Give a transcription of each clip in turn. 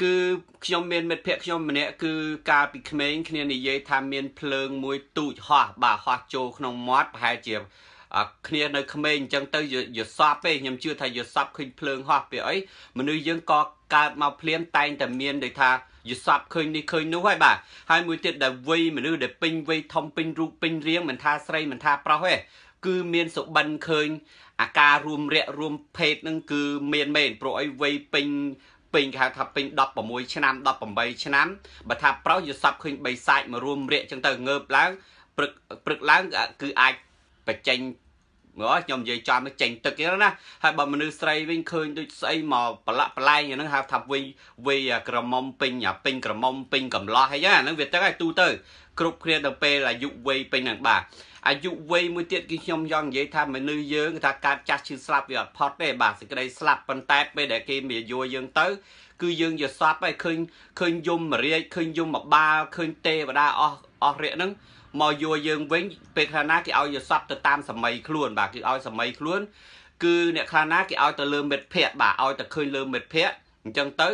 គឺខ្ញុំមានមិត្តភ័ក្តិខ្ញុំម្នាក់គឺកាលពីក្មេងគ្នានិយាយថាមានភ្លើងមួយទូចហោះបាទហោះចូលក្នុងមាត់ប្រហែលជាគ្នានៅក្មេងអញ្ចឹងទៅយល់សពទេខ្ញុំជឿថាយល់សពឃើញភ្លើងហោះពីអីមនុស្សយើងក៏កើតមកភ្លាមតែងតែមានដូចថាយល់សពឃើញនេះឃើញនោះហើយបាទហើយមួយទៀតដែលវ័យមនុស្សដែលពេញវ័យធំពេញរូបពេញរាងមិនថាស្រីមិនថាប្រុសទេគឺមានសុបិនឃើញអាការរួមរយៈរួមភេទនឹងគឺមានមែនព្រោះអីវ័យពេញពេញគេហៅថាពេញ16ឆ្នាំ18ឆ្នាំបើថាប្រុសយល់សពឃើញបីសាច់មករួមរៀកចឹងទៅងើបឡើងព្រឹកព្រឹកឡើងគឺអាចបញ្ចេញមកខ្ញុំនិយាយចំចេញទឹកហ្នឹងណាហើយបើមនុស្សស្រីវិញឃើញដូចស្អីមកប្រឡាក់ប្រឡែងហ្នឹងហៅថាវេវេក្រមុំពេញពេញក្រមុំពេញកំឡោះអីហ្នឹងវាទឹកហើយទូទៅ គ្រប់គ្នាដល់ពេលអាយុវ័យពេញហ្នឹងបាទអាយុវ័យមួយទៀតគឺខ្ញុំចង់និយាយថាមនុស្សយើងថាកើតចាស់ឈឺស្លាប់វាអត់ផុតទេបាទសេចក្តីស្លាប់ប៉ុន្តែពេលដែលគេមាយួរយើងទៅ គឺយើងយល់សពហើយឃើញឃើញយមរាជឃើញយមបាលឃើញទេវតាអស់អស់រាកហ្នឹងមកយួរយើងវិញពេលខ្លះណាគេឲ្យយល់សពទៅតាមសម័យខ្លួនបាទគឺឲ្យសម័យខ្លួន គឺអ្នកខ្លះណាគេឲ្យទៅលើមិត្តភ័ក្ដិបាទឲ្យទៅឃើញលើមិត្តភ័ក្ដិអញ្ចឹងទៅ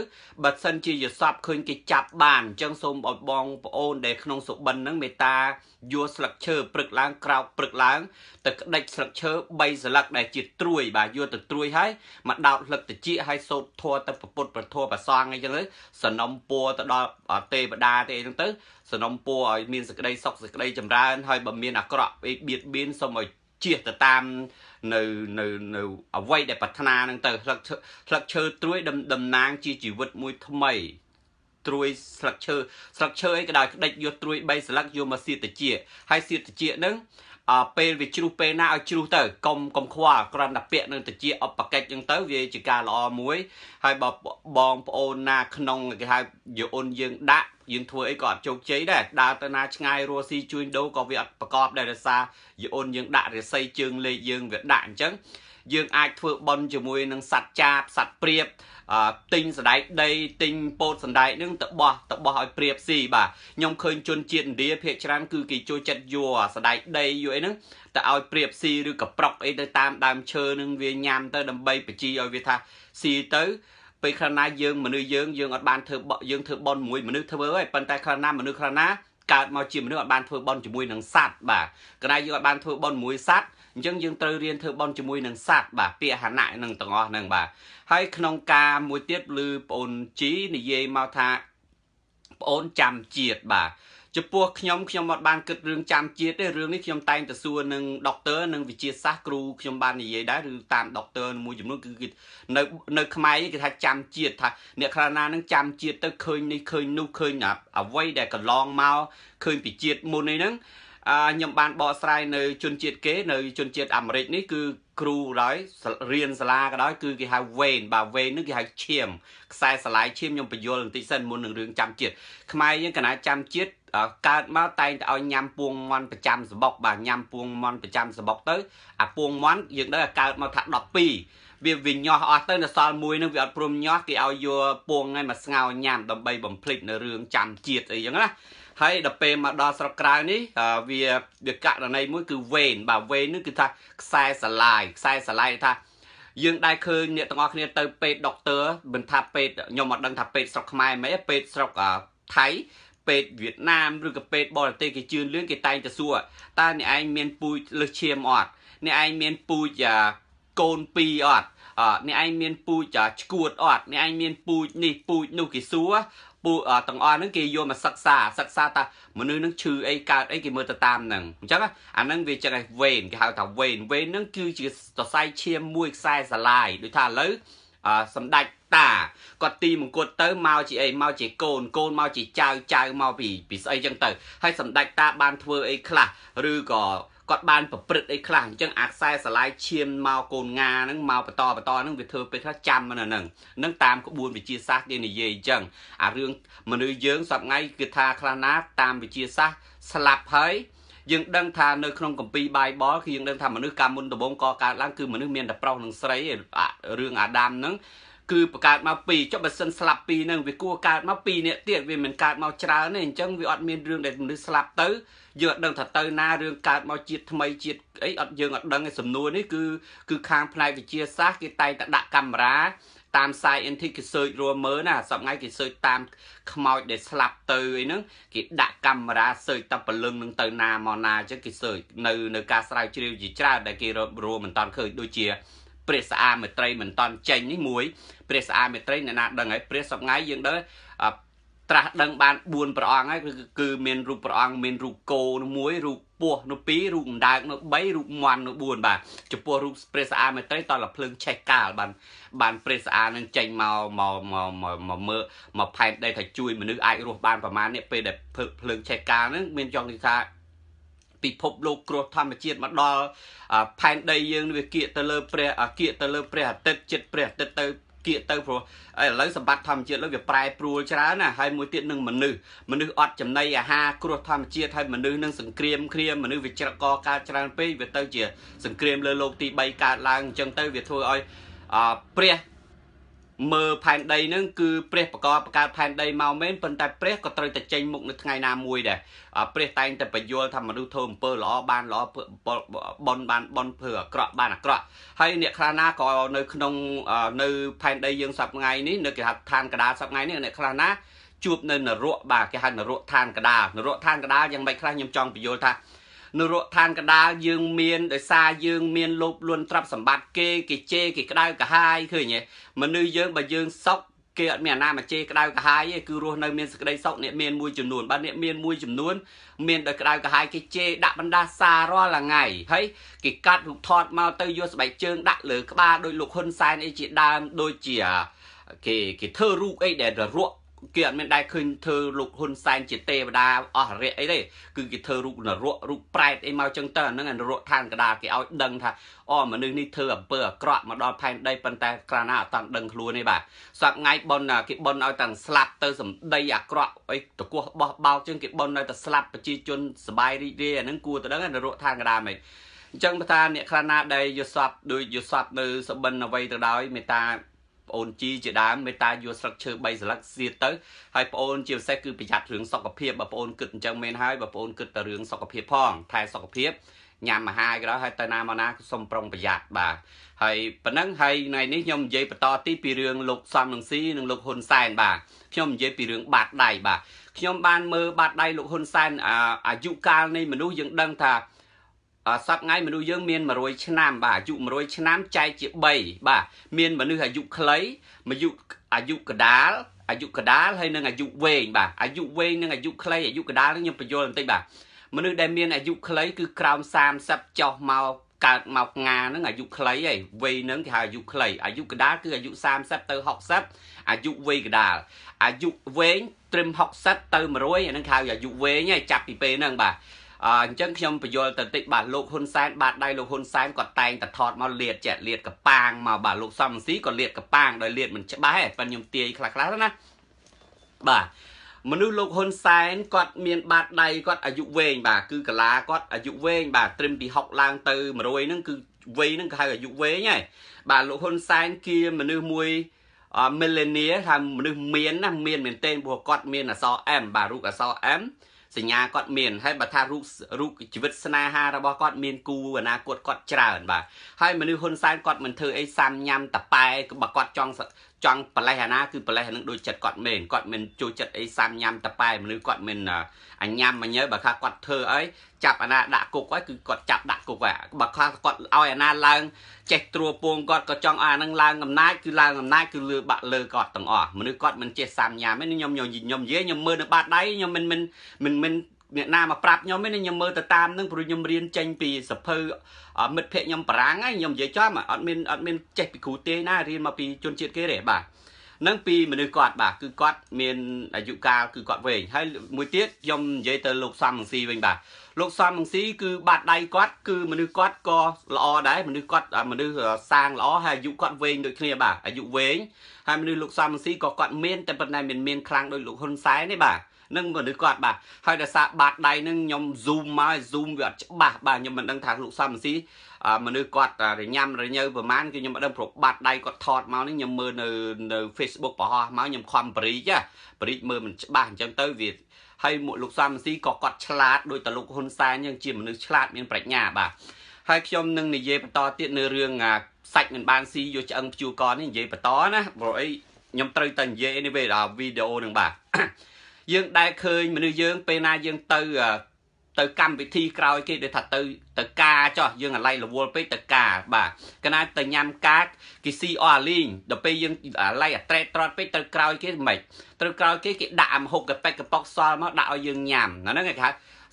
បើសិនជាយសពឃើញគេចាប់បានអញ្ចឹងសូមឲ្យបងប្អូនដែលក្នុងសុបិនហ្នឹងមេត្តាយកស្លឹកឈើព្រឹកឡើងក្រោកព្រឹកឡើងទៅក្តិចស្លឹកឈើ3ស្លឹកដែលជាត្រួយ បាទយកទៅត្រួយហើយមកដោតស្លឹកតិចឲ្យសូត្រធัวទៅប្រពុតប្រធัวប្រសងអីចឹងទៅ សនំពួរទៅដល់ទេវតាទេអីចឹងទៅសនំពួរឲ្យមានសេចក្តីសុខសេចក្តីចម្រើនហើយបើមានអាក្រក់អីបៀតបៀនសូមឲ្យជៀសទៅតាមនៅនៅ នៅអ្វីដែលប្រាថ្នានឹងទៅស្លឹកស្លឹកឈើត្រួយដំតំណាងជាជីវិតមួយថ្មីត្រួយស្លឹកឈើស្លឹកឈើអីក៏ដោយក្តិចយកត្រួយ3ស្លឹកយកមកសៀតជាហើយសៀតជានឹងពេលវាជ្រុះពេលណាឲ្យជ្រុះទៅកុំកុំខ្វល់គ្រាន់តែពាក្យនឹងទៅជាអបកិច្ចហ្នឹងទៅវាជាការល្អមួយ ហើយបើបងប្អូនណា ក្នុងគេហៅយោអ៊ុនយើងដាក់យើងធ្វើអីក៏អត់ជោគជ័យដែរដើរទៅណាឆ្ងាយរស់ស៊ីជួញដូរក៏វាអត់ប្រកបដែរដោយសារយោអ៊ុនយើងដាក់រិស័យជើងលេខយើងវាដាក់អញ្ចឹងយើងអាចធ្វើបន់ជាមួយនឹងសត្វចាបសត្វព្រាបទិញសណ្ដែកដីទិញពោតសណ្ដែកនឹងទៅបោះទៅបោះឲ្យព្រាបស៊ីបាទខ្ញុំឃើញជនជាតិឥណ្ឌាភាគច្រើនគឺគេចូលចិត្តយកសណ្ដែកដីយកអីហ្នឹងទៅឲ្យព្រាបស៊ីឬក៏ប្រុកអីទៅតាមដើមឈើនឹងវាញ៉ាំទៅដើម្បីបញ្ជីឲ្យវាថាស៊ីទៅពេលខ្លះណាយើងមនុស្សយើងយើងអត់បានធ្វើបយើងធ្វើបន់មួយមនុស្សធ្វើហើយប៉ុន្តែខ្លះណាមនុស្សខ្លះណាកើតមកជាមនុស្សអត់បានធ្វើបន់ជាមួយនឹងសត្វបាទកណៃយើងអត់បានធ្វើបន់ជាមួយសត្វអញ្ចឹងយើងត្រូវរៀនធ្វើបន់ជាមួយនឹងសត្វបាទពាក្យហណៈនឹងទាំងអស់ហ្នឹងបាទហើយក្នុងការមួយទៀតឬប្អូនជីនិយាយមកថាប្អូនចាំជាតិបាទចំពោះខ្ញុំខ្ញុំអត់បានគិតរឿងចាំជាតិទេរឿងនេះខ្ញុំតែងតែសួរនឹងដុកទ័រនិងវិទ្យាសាស្ត្រគ្រូខ្ញុំបាននិយាយដែរឬតាមដុកទ័រមួយចំនួនគឺគេនៅនៅខ្មែរគេថាចាំជាតិថាអ្នកខ្លះណានឹងចាំជាតិទៅឃើញនេះឃើញនោះឃើញអ្វីដែលកន្លងមកឃើញពីជាតិមុននេះហ្នឹងខ្ញុំបានបកស្រាយនៅជនជាតិគេ នៅជនជាតិអាមេរិកនេះគឺគ្រូដោយរៀនសាលាក៏ដោយគឺគេហៅវេនបាទវេននឹងគេហៅឈាមខ្សែស្លាយឈាមខ្ញុំបញ្យល់បន្តិចសិនមុននឹងរឿងចាំជាតិខ្មែរយើងកណាចាំជាតិកើតមកតែងតែឲ្យញ៉ាំពួងមាន់ប្រចាំសបុកបាទញ៉ាំពួងមាន់ប្រចាំសបុកទៅ អាពួងមាន់យើងដឹងថាកើតមកថា12វាវិញ្ញោះអស់ទៅនៅសល់មួយនឹងវាអត់ព្រមញាស់គេឲ្យយកពួងហ្នឹងមកស្ងោរញ៉ាំដើម្បីបំភ្លេចនៅរឿងចាំជាតិអីចឹងណាហើយដល់ពេលមកដល់ស្រុកក្រៅនេះវាវាករណីមួយគឺវេនបាទវេននេះគឺថាខ្សែស្រឡាយខ្សែស្រឡាយថា យើង ដែរឃើញអ្នកទាំងអស់គ្នាទៅ ពេទ្យដុកទ័រមិនថាពេទ្យខ្ញុំមិនដឹងថាពេទ្យស្រុកខ្មែរមិនទេពេទ្យស្រុកថៃពេទ្យវៀតណាមឬក៏ពេទ្យបរទេសគេជឿនលឿនគេតែងទៅសួរតើអ្នកឯងមានពូជលើសឈាមអត់អ្នកឯងមានពូជកូនពីរអត់អ្នកឯងមានពូជឆ្កួតអត់អ្នកឯងមានពូជនេះពូជនោះគេសួរពួកទាំងអស់ហ្នឹងគេយកមកសិក្សាសិក្សាតាមនុស្សហ្នឹងឈឺអីកើតអីគេមើលទៅតាមហ្នឹងអញ្ចឹងអាហ្នឹងវាចឹងឯវេនគេហៅថាវេនវេនហ្នឹងគឺជាសរសៃឈាមមួយខ្សែសាឡាយដូចថាឥឡូវសម្ដេចតាគាត់ទីមង្គតទៅមកជាអីមកជាកូន កូនមកជាចៅចៅមកពីពីស្អីចឹងទៅហើយសម្ដេចតាបានធ្វើអីខ្លះឬក៏គាត់បានប្រព្រឹត្តអីខ្លះអញ្ចឹងអាខ្សែស្រឡាយឈាមមកកូនងាហ្នឹងមកបន្តបន្តហ្នឹងវាធ្វើពេលខ្លះចាំមិនអាហ្នឹងនឹងតាមក្បួន វិជាសាស្ត្រគេនិយាយអញ្ចឹងអារឿងមនុស្សយើងសប្ងៃគឺថាខ្លះណាតាមវិជាសាស្ត្រស្លាប់ហើយយើងដឹងថានៅក្នុងកម្ពីបាយបលគឺយើងដឹងថាមនុស្សកាលមុនដំបូងក៏កើតឡើងគឺមនុស្សមានតែប្រុសនិងស្រីរឿងអាដាមហ្នឹងគឺបង្កើតមក2ចុះបើសិនស្លាប់2ហ្នឹងវាគួរកើតមក2នាក់ទៀតវាមិនកើតមកច្រើនទេអញ្ចឹងវាអត់មានរឿងដែលមនុស្សស្លាប់ទៅយើងអត់ដឹងថាទៅណារឿងកើតមកជាតិថ្មីជាតិអីអត់យើងអត់ដឹងឯសំណួរនេះគឺគឺខាងផ្នែកវិទ្យាសាស្ត្រគេតែងតែដាក់កាមេរ៉ាតាម scientific គេ search រួមមើលណាសប្ងៃគេ search តាមខ្មោចដែលស្លាប់ទៅអីហ្នឹងគេដាក់កាមេរ៉ា search តាមពលឹងនឹងទៅណាមកណាអញ្ចឹងគេ search នៅនៅការស្រាវជ្រាវជាច្រើនដែលគេរួមមិនតាន់ឃើញដូចជាព្រះសាអាមេត្រីមិនតន់ចេញនេះមួយព្រះសាអាមេត្រីអ្នកណាដឹងហើយព្រះសពថ្ងៃយើងដឹងត្រាស់ដឹងបាន4ព្រះអង្គហើយគឺគឺមានរូបព្រះអង្គមានរូបគោនោះមួយរូបពស់នោះ2រូបអណ្ដើកនោះ3រូបមាន់នោះ4បាទចំពោះរូបព្រះសាអាមេត្រីតលភ្លើងឆេះកាល បាន បានព្រះសាអានឹងចេញមកមកមកមកមើលមកផែនដីថាជួយមនុស្សអាចរស់បានប្រមាណនេះពេលដែលភ្លើងឆេះកាលហ្នឹងមានចង់និយាយថាពិភពលោកគ្រោះធម្មជាតិមកដល់ផែនដីយើងវាគៀកទៅលើព្រះគៀកទៅលើព្រះអាទិត្យចិត្តព្រះអាទិត្យទៅគៀកទៅព្រោះឥឡូវសម្បត្តិធម្មជាតិលើវាប្រែប្រួលច្រើនណាហើយមួយទៀតនឹងមនុស្សមនុស្សអត់ចំណីអាហារគ្រោះធម្មជាតិហើយមនុស្សនឹងសង្គ្រាមគ្រាមនុស្សវាច្រកកើតច្រើនពេកវាទៅជាសង្គ្រាមលើโลกទី3កើតឡើងអញ្ចឹងទៅវាធ្វើឲ្យព្រះមើលផែនដីនឹងគឺព្រះបកបកើតផែនដីមកមែនប៉ុន្តែព្រះក៏ត្រូវតែចេញមុខនៅថ្ងៃណាមួយដែរព្រះតែងតែបញ្យល់ថាមនុស្សធ្វើអំពើល្អបានល្អបនបានបនធ្វើអាក្រក់បានអាក្រក់ហើយអ្នកខ្លះណាក៏នៅក្នុងនៅផែនដីយើងសប្ថ្ងៃនេះនៅគេហៅឋានកដាលសប្ថ្ងៃនេះអ្នកខ្លះណាជួបនៅនរកបាទគេហៅនរកឋានកដាលនរកឋានកដាលយ៉ាងម៉េចខ្លះខ្ញុំចង់បញ្យល់ថានរកឋានកណ្ដាលយើងមានដោយសារយើង មានលោភលន់ទ្រព្យសម្បត្តិគេគេជេរគេក្តៅកាហាយឃើញទេមនុស្សយើងបើយើងសោកគេអត់មានអាណាមកជេរក្តៅកាហាយទេគឺរស់នៅមានសេចក្តីសុខអ្នកមានមួយចំនួនបាទអ្នកមានមួយចំនួនមានដោយក្តៅកាហាយគេជេរដាក់បណ្ដាសារាល់ថ្ងៃហើយគេកាត់រូបថតមកទៅយកស្បែកជើងដាក់លើក្បាលដោយលោកហ៊ុនសែនអីជាដើមដូចជាគេគេធ្វើរូបអីដែលរក់គេអត់មានដែលឃើញធ្វើលោកហ៊ុនសែនជាទេវតាអស់រយៈអីទេគឺគេធ្វើរូបនរករូបប្រែតអីមកចឹងទៅអាហ្នឹងអានរកឋានកដាលគេឲ្យដឹងថាអូមនុស្សនេះធ្វើអំពើអាក្រក់មកដល់ផែនដីប៉ុន្តែក្រណាអត់តាន់ដឹងខ្លួនទេបាទសប្ងៃប៉ុនគេប៉ុនឲ្យតាំងស្លាប់ទៅសម្ដីអាក្រក់អីតកោះបោះបោកចឹងគេប៉ុនឲ្យតែស្លាប់ប្រជាជនសបាយរីករាយអាហ្នឹងគួរទៅដឹងអានរកឋានកដាលហ្មងអញ្ចឹងបើថាអ្នកខ្លះណាដែលយល់សពដោយយល់សពនៅសបិនអ្វីទៅដោយមេតាអូនជីជាដើមមេត្តាយកស្លឹកឈើ3ស្លឹកសៀតទៅហើយបងអូនជាពិសេសគឺប្រយ័ត្នរឿងសុខភាពបងប្អូនគិតអញ្ចឹងមែនហើយបងប្អូនគិតតែរឿងសុខភាពផងថែសុខភាពញ៉ាំអាហារក៏ដោយហើយទៅណាមកណាសូមប្រុងប្រយ័ត្នបាទហើយប៉ុណ្ណឹងហើយថ្ងៃនេះខ្ញុំនិយាយ បន្ត ទីពីរឿងលោកសំនឹងស៊ីនិងលោកហ៊ុនសែនបាទខ្ញុំនិយាយពីរឿងបាតដៃបាទខ្ញុំបានមើលបាតដៃលោកហ៊ុនសែនអាយុកាលនៃមនុស្សយើងដឹងថាសពថ្ងៃមនុស្សយើងមាន100ឆ្នាំ បាទអាយុ100ឆ្នាំចែកជា3បាទមានមនុស្សអាយុខ្លីអាយុអាយុកដាលអាយុកដាលហើយនិងអាយុវែងបាទអាយុវែងនិងអាយុខ្លីអាយុកដាលនេះខ្ញុំបញ្យល់បន្តិចបាទមនុស្សដែលមានអាយុខ្លីគឺក្រោម30ចុះមកកើតមកងាហ្នឹងអាយុខ្លីឯងវ័យហ្នឹងគេហៅអាយុខ្លីអាយុកដាលគឺអាយុ30ទៅ60អាយុវ័យកដាលអាយុវែងត្រឹម60ទៅ100អាហ្នឹងគេហៅអាយុវែងឯងចាប់ពីពេលហ្នឹងបាទអញ្ចឹងខ្ញុំបញ្យល់ទៅតិចបាទលោកហ៊ុនសែនបាទដៃលោកហ៊ុនសែនគាត់តែងតែថតមកលាតចេះលាតកប៉ាងមកបាទលោកសំស៊ីក៏លាតកប៉ាងដោយលាតមិនច្បាស់តែខ្ញុំទាយខ្លះខ្លះណាបាទមនុស្សលោកហ៊ុនសែនគាត់មានបាតដៃគាត់អាយុវែងបាទគឺកាឡាគាត់អាយុវែងបាទត្រឹមពី6ឡើងទៅ100ហ្នឹងគឺវ័យហ្នឹងគេហៅអាយុវែងហើយបាទលោកហ៊ុនសែនជាមនុស្សមួយអមីលេនីថាមនុស្សមានណាមានមែនទែនព្រោះគាត់មានអសរ M បាទរូបអសរ M សញ្ញាគាត់មានហើយបើថារូបរូបជីវិតស្នេហារបស់គាត់មានគូអនាគតគាត់ច្រើនបាទហើយមនុស្សហ៊ុនសែនគាត់មិនធ្វើអីសាំញ៉ាំតប៉ែបើគាត់ចង់ចង់ប្រលេះអាណាគឺប្រលេះនឹងដូចចិត្តគាត់មែនគាត់មិនចូលចិត្តអីសាំញ៉ាំតប៉ែមនុស្សគាត់មិនអញ៉ាំមិនយើបើថាគាត់ធ្វើអីចាប់អាណាដាក់គុកហើយគឺគាត់ចាប់ដាក់គុកហើយបើខ្លះគាត់ឲ្យអាណាឡើងចេះត្រួពងគាត់ក៏ចង់ឲ្យអានឹងឡើងអំណាចគឺឡើងអំណាចគឺលើបាក់លើគាត់ទាំងអស់មនុស្សគាត់មិនចេះសាំញ៉ាំទេខ្ញុំខ្ញុំនិយាយខ្ញុំមើលនៅបាតដៃខ្ញុំមិនមិនមិនមិនអ្នកណាមកប្រាប់ខ្ញុំទេខ្ញុំមើលទៅតាមនឹងព្រោះខ្ញុំរៀនចេញពីសភៅមិត្តភ័ក្ដិខ្ញុំបារាំងហើយខ្ញុំនិយាយចំអត់មានអត់មានចេះពីគ្រូទេណារៀនមកពីជនជាតិគេទេបាទនឹងពីមនុស្សគាត់បាទគឺគាត់មានអាយុកាលគឺគាត់វែងហើយមួយទៀតខ្ញុំនិយាយទៅលោកសំងស៊ីវិញបាទលោកសំងស៊ីគឺបាត់ដៃគាត់គឺមនុស្សគាត់ក៏ល្អដែរមនុស្សគាត់មនុស្សសាងល្អហើយអាយុគាត់វែងដូចគ្នាបាទអាយុវែងហើយមនុស្សលោកសំងស៊ីក៏គាត់មានតែប៉ុន្តែមានមានខ្លាំងដោយលោកហ៊ុនសែនទេបាទនឹងមនុស្សគាត់បាទហើយដោយសារបាតដៃនឹងខ្ញុំ zoom មក zoom វាអត់ច្បាស់បាទខ្ញុំមិនដឹងថាលោកសំស៊ីមនុស្សគាត់រញ៉ាំរញើប្រមាណគឺខ្ញុំមិនដឹងប្រកបាត់ដៃគាត់ថតមកនេះខ្ញុំមើលនៅនៅ Facebook ប្រហោះមកខ្ញុំខំប្រីកប្រីកមើលមិនច្បាស់អញ្ចឹងទៅវា ហើយលោកសំស៊ីក៏គាត់ឆ្លាតដោយតលោកហ៊ុនសែនយើងជាមនុស្សឆ្លាតមានប្រាជ្ញាបាទហើយខ្ញុំនឹងនិយាយបន្តទៀតនៅរឿងសាច់មិនបានស៊ីយកឆ្អឹងព្យួរកនេះនិយាយបន្តណាព្រោះអីខ្ញុំត្រូវតែនិយាយ anyway ដល់វីដេអូនឹងបាទយើងដែលឃើញមនុស្សយើងពេលណាយើងទៅទៅកម្មវិធីក្រោយគេដែលថាទៅទៅការចោះយើងអាឡៃរវល់ពេកទៅការបាទកណាទៅញ៉ាំកាកគេស៊ីអស់អាលីងដល់ពេលយើងអាឡៃអាត្រេតត្រត់ពេកទៅក្រោយគេមិនត្រូវក្រោយគេគេ ដាក់អាមហូបកប៉ិចកប៉ុកសល់មកដាក់ឲ្យយើងញ៉ាំហ្នឹងគេហៅ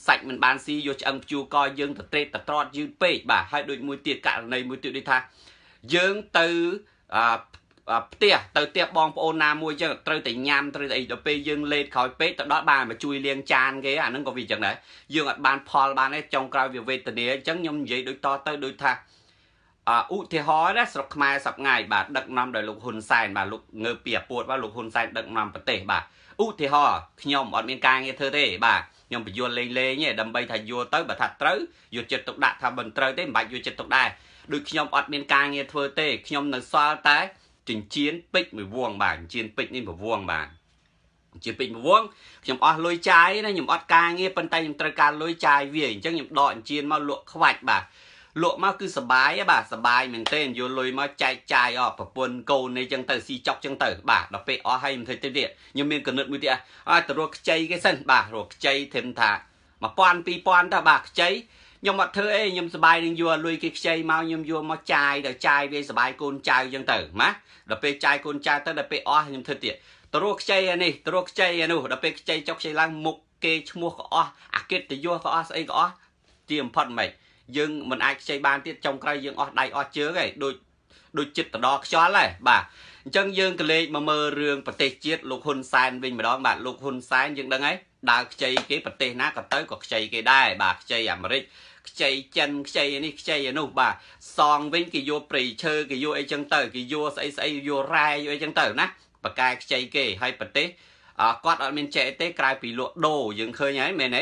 សាច់មិនបានស៊ីយកឆ្អឹងព្យួរកយើងទៅត្រេតទៅត្រត់យឺតពេកបាទហើយដូចមួយទៀតករណីមួយទៀតដូចថាយើងទៅអផ្ទះទៅផ្ទះបងប្អូនណាមួយចឹងត្រូវតែញ៉ាំត្រូវតែអីដល់ពេលយើងលេតក្រោយពេកទៅដល់បានមកជួយលាងចានគេអាហ្នឹងក៏វាចឹងដែរយើងអាចបានផលបានទេចុងក្រោយវាវេទនាអញ្ចឹងខ្ញុំនិយាយដូចតទៅដូចថាអឧទាហរណ៍ណាស្រុកខ្មែរសប្ងាយបាទដឹកនាំដោយលោកហ៊ុនសែនបាទលោកងើពីអពួតបាទលោកហ៊ុនសែនដឹកនាំប្រទេសបាទឧទាហរណ៍ខ្ញុំអត់មានការងារធ្វើទេបាទខ្ញុំបញ្យល់លេងលេងទេដើម្បីថាយល់ទៅបើថាត្រូវយកចិត្តទុកដាក់ថាមិនត្រូវទេមិនបាច់យកចិត្តទុកដែរដូចខ្ញុំអត់មានការងារធ្វើទេខ្ញុំនៅសល់តែចិញ្ចៀនពេជ្រមួយវងបាទចិញ្ចៀនពេជ្រនេះមួយវងបាទជាពេជ្រមួយវងខ្ញុំអស់លុយចាយណាខ្ញុំអត់ការងារប៉ុន្តែខ្ញុំត្រូវការលុយចាយវាអញ្ចឹងខ្ញុំដកអញ្ជៀនមកលក់ខ្វាច់បាទលក់មកគឺសបាយបាទសបាយមែនទេយកលុយមកចែកចាយអស់ប្រពន្ធកូននេះចឹងទៅស៊ីចុកចឹងទៅបាទដល់ពេលអស់ហើយមិនធ្វើទៅទៀតខ្ញុំមានកណិតមួយទៀតអើទៅរកខ្ចីគេសិនបាទរកខ្ចីធឹមថា1000 2000តើបាទខ្ចីខ្ញុំអត់ធ្វើអីខ្ញុំសบายនឹងយកលុយគេខ្ចីមកខ្ញុំយកមកចាយដល់ចាយវាសบายកូនចៅអញ្ចឹងទៅណាដល់ពេលចាយកូនចៅទៅដល់ពេលអស់ខ្ញុំធ្វើទៀតទ្រោះខ្ចីអានេះទ្រោះខ្ចីអានោះដល់ពេលខ្ចីចុះខ្ចីឡើងមុខគេឈ្មោះក៏អស់អាកិត្តិយសក៏អស់ស្អីក៏អស់ជាបំផុតមិនយើងមិនអាចខ្ចីបានទៀតចុងក្រោយយើងអស់ដៃអស់ជើងឯងដូចដូចចិត្តទៅដល់ខ្យល់ដែរបាទអញ្ចឹងយើងក៏លេខមកមើលរឿងប្រទេសជាតិលោកហ៊ុនសែនវិញម្ដងបាទលោកហ៊ុនសែនយើងដឹងហើយដើរខ្ចីគេប្រទេសណាក៏ទៅក៏ខ្ចីគេដែរបាទខ្ចីអាមេរិកខ្ចីចិនខ្ចីនេះខ្ចីនោះបាទសងវិញគេយកព្រៃឈើគេយកអីចឹងទៅគេយកស្អីស្អីយករ៉ែយកអីចឹងទៅណាបកាយខ្ចីគេហើយប្រទេសអត់គាត់អត់មានចេះទេក្រៅពីលក់ដូរយើងឃើញហើយមែនទេ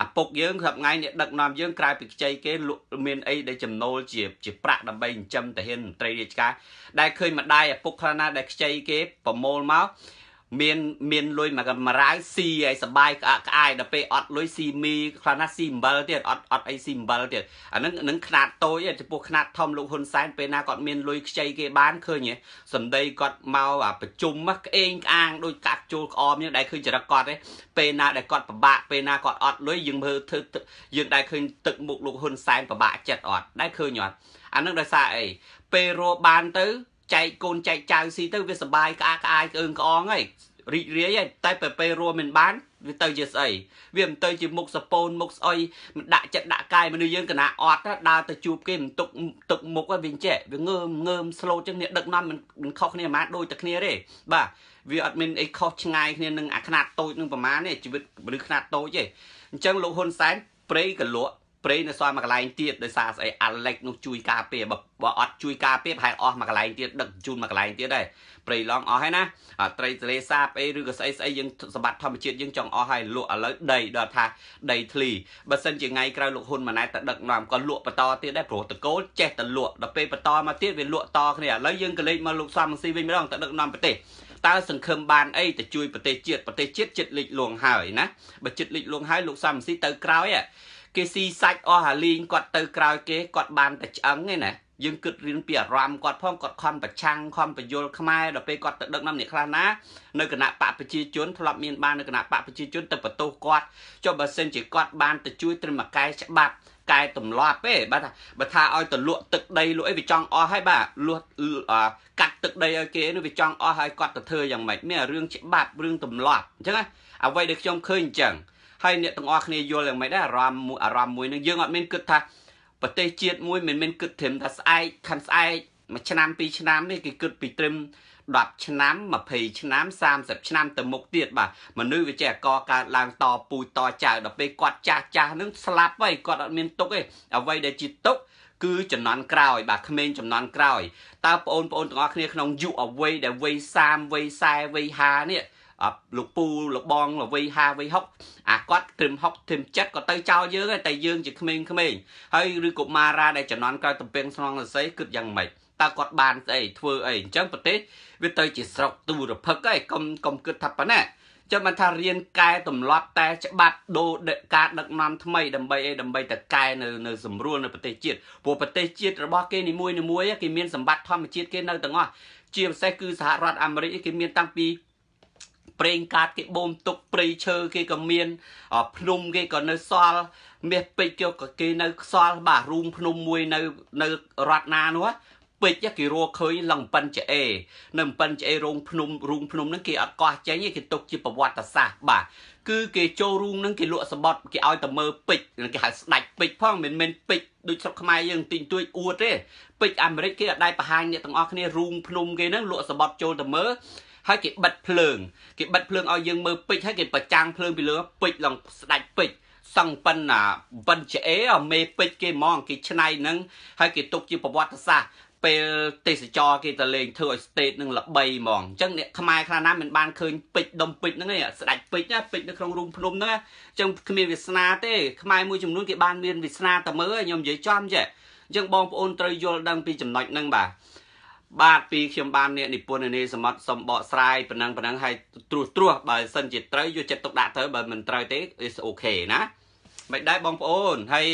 អាពុកយើងសប្ងៃនេះដឹកនាំយើងក្រៅពីខ្ចីគេលក់មានអីដែលចំណូលជា ជាប្រាក់ដើម្បីចិញ្ចឹមតាហានមន្ត្រីរាជការដែលឃើញម្ដាយអាពុកខ្លះណាដែលខ្ចីគេប្រមូលមកមានមានលុយមកមរាវស៊ីឲ្យសបាយក្អាក់ក្អាយដល់ពេលអត់លុយស៊ីមីខ្លះណាស៊ីអំបិលទៀតអត់អត់អីស៊ីអំបិលទៀតអាហ្នឹងនឹងຂະຫນາດតូចចំពោះຂະຫນາດធំលោកហ៊ុនសែនពេលណាគាត់មានលុយខ្ចីគេបានឃើញសំដីគាត់មកអាប្រជុំក្អេងក្អាងដូចកាក់ជូលក្អមយ៉ាងដែលឃើញចរិតគាត់ទេពេលណាដែលគាត់ពិបាកពេលណាគាត់អត់លុយយើងមើលធ្វើយើងដែលឃើញទឹកមុខលោកហ៊ុនសែនពិបាកចិត្តអត់ដែលឃើញអត់អាហ្នឹងដោយសារអីពេលរੋបានទៅចែកកូនចែកចៅស៊ីទៅវាសុបាយក្អាកក្អាយក្អឹងក្អងហើយរីករាយហើយតែពេលពេលរួមមិនបាន វាទៅជាស្អីវាមិនទៅជាមុខសពូនមុខស្អុយមិនដាក់ចិត្តដាក់កាយមនុស្សយើងកណាអត់ដើរទៅជួបគេមិនទុកទុកមុខវិញចេះវាងើមងើមស្លូតចឹងនេះដឹកនាំមិនមិនខុសគ្នាប៉ុន្មានដូចតែគ្នាទេបាទវាអត់មានអីខុសឆ្ងាយគ្នានឹងអាខ្នាតតូចនឹងប្រមាណទេជីវិតមនុស្សខ្នាតតូចទេអញ្ចឹងលោកហ៊ុនសែនព្រៃកលក់ប្រេងនៅសល់មួយកន្លែងទៀតដោយសារស្អីអាឡិចនោះជួយការពារបើអត់ជួយការពារប្រហែលអស់មួយកន្លែងទៀតដឹកជូនមួយកន្លែងទៀតដែរប្រេងឡងអស់ហើយណាត្រីទលេសាបអីឬក៏ស្អីស្អីយើងសម្បត្តិធម្មជាតិយើងចង់អស់ហើយលក់ឥឡូវដីដល់ថាដីធ្លីបើសិនជាថ្ងៃក្រោយលោកហ៊ុនម៉ាណែតទៅដឹកនាំក៏លក់បន្តទៀតដែរព្រោះតកូលចេះតែលក់ដល់ពេលបន្តមកទៀតវាលក់តគ្នាឥឡូវយើងក៏លេចមកលោកសំស៊ីវិញម្ដងទៅដឹកនាំប្រទេសតើសង្ឃឹមបានអីទៅជួយប្រទេសជាតិប្រទេសជាតិចិត្តលិចលួងហើយណាបើចិត្តលិចលួងហើយលោកសំស៊ីទៅក្រោយហ្នឹងគេស៊ីសាច់អស់អាលីងគាត់ទៅក្រោយគេគាត់បានតែឆ្អឹងឯណាយើងគិតរៀនពីអារម្មណ៍គាត់ផងគាត់ខំប្រឆាំងខំបញ្យលខ្មែរដល់ពេលគាត់ទៅដឹកនាំអ្នកខ្លះណានៅគណៈបកប្រជាជនធ្លាប់មានបាននៅគណៈបកប្រជាជនទៅបន្ទោសគាត់ចុះបើសិនជាគាត់បានទៅជួយត្រឹមកែច្បាប់កែតម្លាប់ទេបាទបើថាឲ្យទៅលក់ទឹកដីលក់អីវាចង់អស់ហើយបាទលក់កាត់ទឹកដីឲ្យគេនោះវាចង់អស់ហើយគាត់ទៅធ្វើយ៉ាងម៉េចមានរឿងច្បាប់រឿងតម្លាប់អញ្ចឹងអ្វីដែលខ្ញុំឃើញអញ្ចឹងហើយអ្នកទាំងអស់គ្នាយល់យ៉ាងម៉េចដែរអារម្មណ៍អារម្មណ៍មួយនឹងយើងអត់មានគិតថាប្រទេសជាតិមួយមិនមែនគិតត្រឹមថាស្អែកខាន់ស្អែកមួយឆ្នាំពីរឆ្នាំនេះគេគិតពីត្រឹម10ឆ្នាំ20ឆ្នាំ30ឆ្នាំទៅមុខទៀតបាទមនុស្សវាចេះកកើតឡើងតពូជតចៅដល់ពេលគាត់ចាស់ចាស់នឹងស្លាប់ហើយគាត់អត់មានទុកទេអ្វីដែលជាទុក គឺចំនួនក្រោយ បាទក្មេងចំនួនក្រោយតើបងប្អូនបងប្អូនទាំងអស់គ្នាក្នុងយុគអវ័យដែលវ័យ30វ័យ40វ័យ50នេះលោកពូលបងលវ័យ5វ័យ6អាគាត់ត្រឹម6ត្រឹម7ក៏ទៅចោលយើងតែយើងជាក្មេងៗហើយឬកុមារាដែលចំនួនក្រោយតំពេងស្នងរស័យគិតយ៉ាងម៉េចតើគាត់បានស្អីធ្វើអីអញ្ចឹងប្រទេសវាទៅជាស្រុកទូរភិកឯងកុំកុំគិតថាប៉ុណ្ណាចាំមិនថារៀនកែតម្លត់តែ ច្បាប់ដូរការដឹកនាំថ្មីដើម្បីអីដើម្បីតែកែនៅនៅ សម្រួលនៅប្រទេសជាតិព្រោះប្រទេសជាតិរបស់គេនីមួយៗគេមានសម្បត្តិធម្មជាតិគេនៅទាំងអស់ជាពិសេសគឺសហរដ្ឋអាមេរិកគេមានតាំងពីប្រេងកាតគេបូមទុកព្រៃឈើគេក៏មានភ្នំគេក៏នៅសល់មាសពេជ្រក៏គេនៅខ្សល់បាទរូងភ្នំមួយនៅនៅរតណានោះពេជ្រគេរកឃើញឡងប៉ិនចអេនៅប៉ិនចអេរូងភ្នំរូងភ្នំហ្នឹងគេអត់កោះចេញទេគេទុកជាប្រវត្តិសាស្ត្របាទគឺគេចូលរូងហ្នឹងគេលក់សបត់គេឲ្យតែមើលពេជ្រគេហៅស្ដាច់ពេជ្រផងមិនមែនពេជ្រដូចស្រុកខ្មែរយើងទិញទួចអួតទេពេជ្រអាមេរិកគេអត់ដែរបង្ហាញអ្នកទាំងអស់គ្នារូងភ្នំគេហ្នឹងលក់សបត់ចូលទៅមើលហើយគេបិទភ្លើងគេបិទភ្លើងឲ្យយើងមើលពេជ្រហើយគេប្រចាំងភ្លើងពីលើពេជ្រឡើងស្ដាច់ពេជ្រសង់ប៉ិនណាប៉ិនជាអេមេពេជ្រគេហ្មងគេឆ្នៃនឹងហើយគេទុកជាប្រវត្តិសាស្ត្រពេលទេសចរគេទៅលេងធ្វើឲ្យ state នឹងល្បីហ្មងអញ្ចឹងអ្នកខ្មែរខ្លះណាមិនបានឃើញពេជ្រដុំពេជ្រហ្នឹងឯងស្ដាច់ពេជ្រណាពេជ្រនៅក្នុងរូងភ្នំហ្នឹងអញ្ចឹងគ្មានវាសនាទេខ្មែរមួយចំនួនគេបានមានវាសនាតែមើលខ្ញុំនិយាយចំចេះអញ្ចឹងបងប្អូនត្រូវយល់ដឹងពីចំណុចហ្នឹងបាទបាទពីខ្ញុំបានអ្នកនិពន្ធនីសមត្ថសំបកស្រាយប៉ុណ្ណឹងប៉ុណ្ណឹងហើយត្រួសត្រាសបើសិនជាត្រូវយកចិត្តទុកដាក់ទៅបើមិនត្រូវទេ is okay ណាមិនដែរបងប្អូនហើយ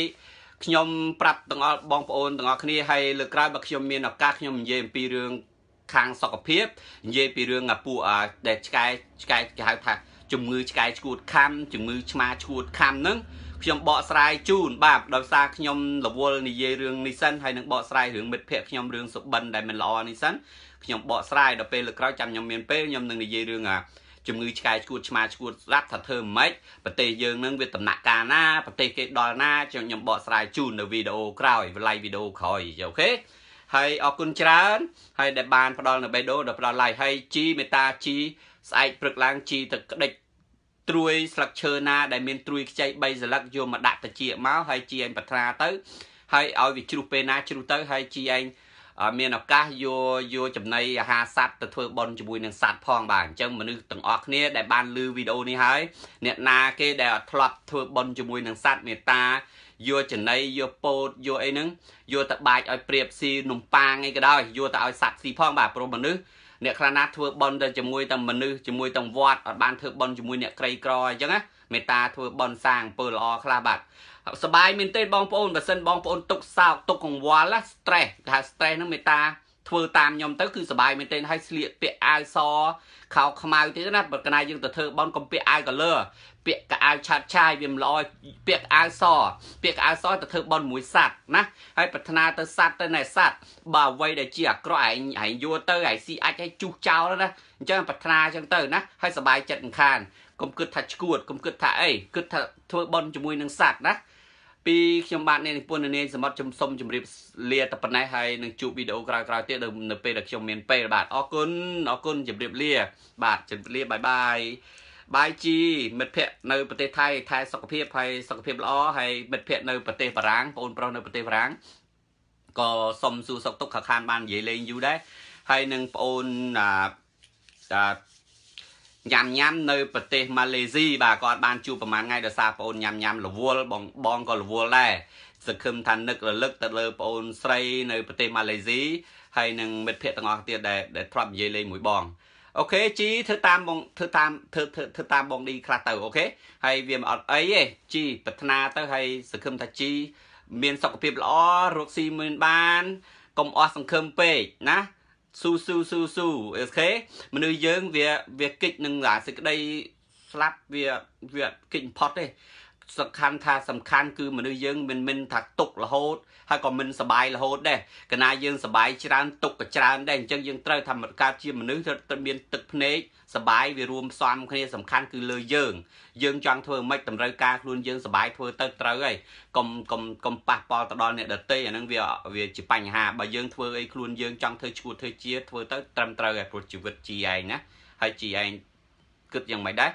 ខ្ញុំប្រាប់ទាំងអស់បងប្អូនទាំងអស់គ្នាហើយលើក្រោយបើខ្ញុំមានឱកាសខ្ញុំនិយាយអំពីរឿងខាងសុខភាពនិយាយពីរឿងអាពួកដែលឆ្កែឆ្កែគេហៅថាជំងឺឆ្កែឆ្កួតខាំជំងឺឆ្មាឆ្កួតខាំនឹងខ្ញុំបកស្រាយជូន បាទដោយសារខ្ញុំរវល់និយាយរឿងនេះសិនហើយនឹងបកស្រាយរឿងមិត្តភ័ក្ដិខ្ញុំរឿងសុបិនដែលមិនល្អនេះសិនខ្ញុំបកស្រាយដល់ពេលលើក្រោយចាំខ្ញុំមានពេលខ្ញុំនឹងនិយាយរឿងអាជំងឺឆ្កែឆ្កួតឆ្មាឆ្កួតស្រាប់ថាធ្វើមិនម៉េចប្រទេសយើងនឹងវាដំណាក់កាលណាប្រទេសគេដល់ណាខ្ញុំខ្ញុំបកស្រាយជូននៅវីដេអូក្រោយវឡៃវីដេអូក្រោយអូខេហើយអរគុណច្រើន ហើយដែលបាន ផ្ដល់នៅបេដូដល់ផ្ដល់ like ហើយជីមេតាជីស្អែកព្រឹកឡើងជីទៅក្តិចត្រួយស្លឹកឈើណាដែលមានត្រួយខ្ចី3ស្លឹកយកមកដាក់ត្រចៀកមកហើយជីឯងប្រាថ្នាទៅ ហើយឲ្យវាជ្រុះពេលណាជ្រុះទៅ ហើយជីឯងមានឱកាសយកយកចំណីអាហារសត្វទៅធ្វើបន់ជាមួយនឹងសត្វផងបាទអញ្ចឹងមនុស្សទាំងអស់គ្នាដែលបានឮវីដេអូនេះហើយអ្នកណាគេដែលអត់ធ្លាប់ធ្វើបន់ជាមួយនឹងសត្វមេត្តាយកចំណីយកពោតយកអីហ្នឹងយកទៅបាចឲ្យព្រាបស៊ីនំប៉ាងអីក៏ដោយយកទៅឲ្យសត្វស៊ីផងបាទព្រោះមនុស្សអ្នកខ្លះណាធ្វើបន់ទៅជាមួយតែមនុស្សជាមួយទាំងវត្តអត់បានធ្វើបន់ជាមួយអ្នកក្រីក្រអញ្ចឹងណាមេត្តាធ្វើបន់សាងអំពើល្អខ្លះបាទសបាយមែនទេ បងប្អូនបើសិនបងប្អូនទុកសោកទុកកង្វល់ stress គេហៅ stress ហ្នឹងមេត្តាធ្វើតាមខ្ញុំទៅ គឺសុបាយមែនទែនហើយស្លៀកពាក់អាវសខោខ្មៅទៀតណាបើកណៃយើងទៅធ្វើបនកុំពាក់អាវ color ពាក់កអាវឆាតឆាយវាមិនល្អពាក់អាវសពាក់អាវសទៅធ្វើបនមួយសัตว์ណាហើយប្រាថ្នាទៅសัตว์ទៅណែសัตว์បើអ្វីដែលជាអាក្រក់ឯងឯងយល់ទៅឯងស៊ីអាចឲ្យជុះចោលណាអញ្ចឹងប្រាថ្នាអញ្ចឹងទៅណាហើយសบายចិត្តមិនខានកុំគិតថាឈួតកុំគិតថាអីគិតថាធ្វើបនជាមួយនឹងសัตว์ណាពីខ្ញុំបាទអ្នកនិពន្ធនាងសមុទ្រជំសុំជម្រាបលាតែប៉ុណ្ណេះហើយនឹងជួបវីដេអូក្រោយៗទៀតនៅពេលដែលខ្ញុំមានពេលបាទអរគុណអរគុណជម្រាបលា បាទជម្រាបលា បាយបាយបាយជីមិត្តភ័ក្តិនៅប្រទេសថៃថែសុខភាពហើយសុខភាពល្អហើយមិត្តភ័ក្តិនៅប្រទេសបារាំងបងប្រុសនៅប្រទេសបារាំងក៏សុំសួរសុខទុក្ខខានបាននិយាយលេងយូរដែរហើយនឹងបងអូនអាញ៉ាំញ៉ាំនៅប្រទេសម៉ាឡេស៊ីបាទគាត់បានជួបប្រហែលថ្ងៃដោយសារប្អូនញ៉ាំញ៉ាំរវល់បងបងក៏រវល់ដែរសង្ឃឹមថានឹករលឹកទៅលើប្អូនស្រី នៅប្រទេសម៉ាឡេស៊ីហើយនឹងមិត្តភ័ក្តិទាំងអស់ទៀតដែលដែលធ្លាប់និយាយលេងមួយបងអូខេជីធ្វើតាមបងធ្វើតាមធ្វើធ្វើតាមបងឌីខ្លះទៅអូខេហើយវាមិនអត់អីទេជីប្រាថ្នាទៅហើយសង្ឃឹមថាជី មាន សុខភាពល្អរកស៊ីមានបានកុំអស់សង្ឃឹមពេកណាស៊ូស៊ូស៊ូស៊ូអូខេមនុស្សយើង វា វាគិតនឹងអាសេចក្តីស្លាប់វា វាគិតបំផុតទេសំខាន់ថាសំខាន់គឺមនុស្សយើងមិនមិនថាຕົករហូតហើយក៏មិនសបាយរហូតដែរកាលណាយើងសបាយច្រើនຕົកក៏ច្រើនដែរអញ្ចឹងយើងត្រូវថាមកកើតជាមនុស្សត្រូវមានទឹកភ្នែកសបាយវារួមផ្សំគ្នាសំខាន់គឺលើយើងយើងចង់ធ្វើម៉េចតម្រូវការខ្លួនយើងសបាយធ្វើទៅត្រូវហើយកុំកុំកុំប៉ះពាល់ទៅដល់អ្នកដទៃអាហ្នឹងវាវាជាបញ្ហាបើយើងធ្វើអីខ្លួនយើងចង់ធ្វើឈួតធ្វើជាធ្វើទៅត្រឹមត្រូវឯព្រោះជីវិតជាឯងណាហើយជាឯងគិតយ៉ាងម៉េចដែរ